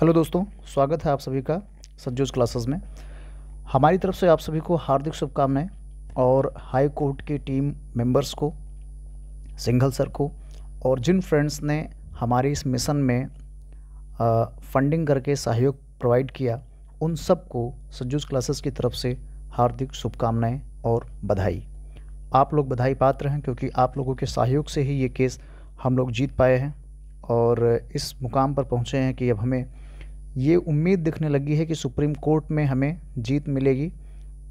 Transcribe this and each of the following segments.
hello दोस्तों स्वागत है आप सभी का सज्जोज क्लासेस में हमारी तरफ से आप सभी को हार्दिक शुभकामनाएं और हाई कोर्ट की टीम मेंबर्स को सिंघल सर को और जिन फ्रेंड्स ने हमारे इस मिशन में आ, फंडिंग करके सहयोग प्रोवाइड किया उन सबको सज्जोज क्लासेस की तरफ से हार्दिक शुभकामनाएँ और बधाई आप लोग बधाई पात्र हैं क्योंकि आप लोगों के सहयोग से ही ये केस हम लोग जीत पाए हैं और इस मुकाम पर पहुँचे हैं कि अब हमें ये उम्मीद दिखने लगी है कि सुप्रीम कोर्ट में हमें जीत मिलेगी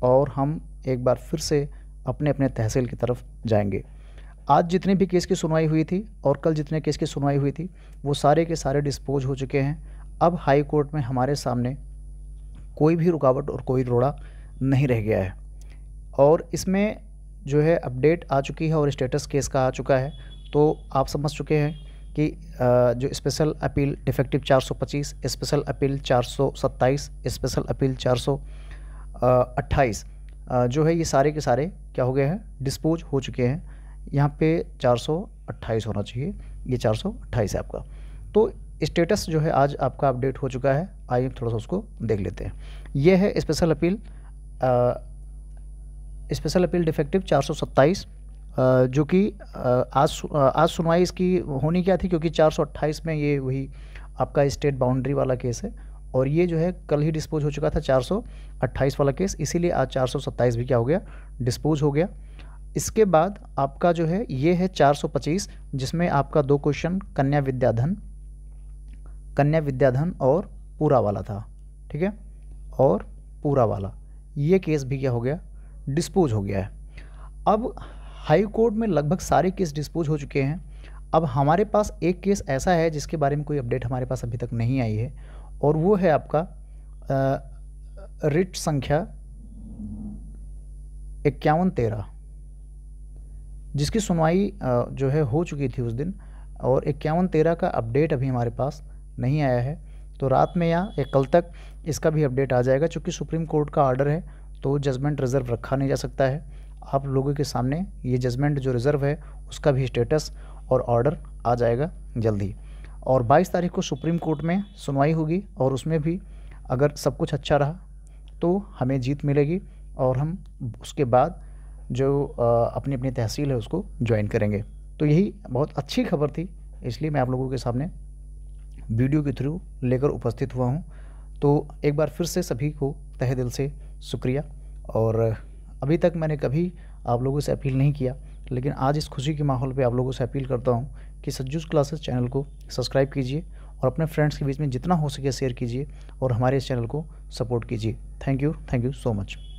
और हम एक बार फिर से अपने अपने तहसील की तरफ जाएंगे आज जितने भी केस की सुनवाई हुई थी और कल जितने केस की सुनवाई हुई थी वो सारे के सारे डिस्पोज हो चुके हैं अब हाई कोर्ट में हमारे सामने कोई भी रुकावट और कोई रोड़ा नहीं रह गया है और इसमें जो है अपडेट आ चुकी है और स्टेटस केस का आ चुका है तो आप समझ चुके हैं कि जो special appeal defective 425 special appeal 427 special appeal 428 जो है ये सारे के सारे क्या हो गए हैं डिस्पोज हो चुके हैं यहाँ पे 428 होना चाहिए ये 428 है आपका तो स्टेटस जो है आज आपका अपडेट हो चुका है आइए थोड़ा सा उसको देख लेते हैं ये है special appeal special appeal defective चार जो कि आज आज सुनवाई इसकी होनी क्या थी क्योंकि 428 में ये वही आपका स्टेट बाउंड्री वाला केस है और ये जो है कल ही डिस्पोज हो चुका था 428 वाला केस इसीलिए आज 427 भी क्या हो गया डिस्पोज हो गया इसके बाद आपका जो है ये है 425 जिसमें आपका दो क्वेश्चन कन्या विद्याधन कन्या विद्याधन और पूरा वाला था ठीक है और पूरा वाला ये केस भी क्या हो गया डिस्पोज हो गया है अब हाई कोर्ट में लगभग सारे केस डिस्पोज हो चुके हैं अब हमारे पास एक केस ऐसा है जिसके बारे में कोई अपडेट हमारे पास अभी तक नहीं आई है और वो है आपका रिट संख्या इक्यावन तेरह जिसकी सुनवाई जो है हो चुकी थी उस दिन और इक्यावन तेरह का अपडेट अभी हमारे पास नहीं आया है तो रात में या, एक कल तक इसका भी अपडेट आ जाएगा चूँकि सुप्रीम कोर्ट का आर्डर है तो जजमेंट रिज़र्व रखा नहीं जा सकता है आप लोगों के सामने ये जजमेंट जो रिज़र्व है उसका भी स्टेटस और ऑर्डर आ जाएगा जल्दी और 22 तारीख को सुप्रीम कोर्ट में सुनवाई होगी और उसमें भी अगर सब कुछ अच्छा रहा तो हमें जीत मिलेगी और हम उसके बाद जो अपनी अपनी तहसील है उसको ज्वाइन करेंगे तो यही बहुत अच्छी खबर थी इसलिए मैं आप लोगों के सामने वीडियो के थ्रू लेकर उपस्थित हुआ हूँ तो एक बार फिर से सभी को तहे दिल से शुक्रिया और अभी तक मैंने कभी आप लोगों से अपील नहीं किया लेकिन आज इस खुशी के माहौल पे आप लोगों से अपील करता हूँ कि सज्जूस क्लासेस चैनल को सब्सक्राइब कीजिए और अपने फ्रेंड्स के बीच में जितना हो सके शेयर कीजिए और हमारे इस चैनल को सपोर्ट कीजिए thank you thank you so much